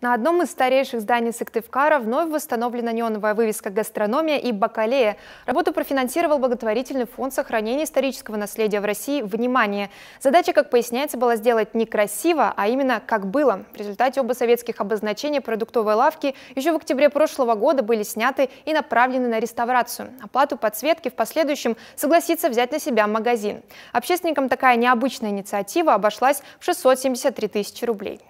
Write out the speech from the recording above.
На одном из старейших зданий Сыктывкара вновь восстановлена неоновая вывеска «Гастрономия» и «Бакалея». Работу профинансировал благотворительный фонд сохранения исторического наследия в России «Внимание». Задача, как поясняется, была сделать не красиво, а именно как было. В результате оба советских обозначения продуктовой лавки еще в октябре прошлого года были сняты и направлены на реставрацию. Оплату подсветки в последующем согласится взять на себя магазин. Общественникам такая необычная инициатива обошлась в 673 тысячи рублей.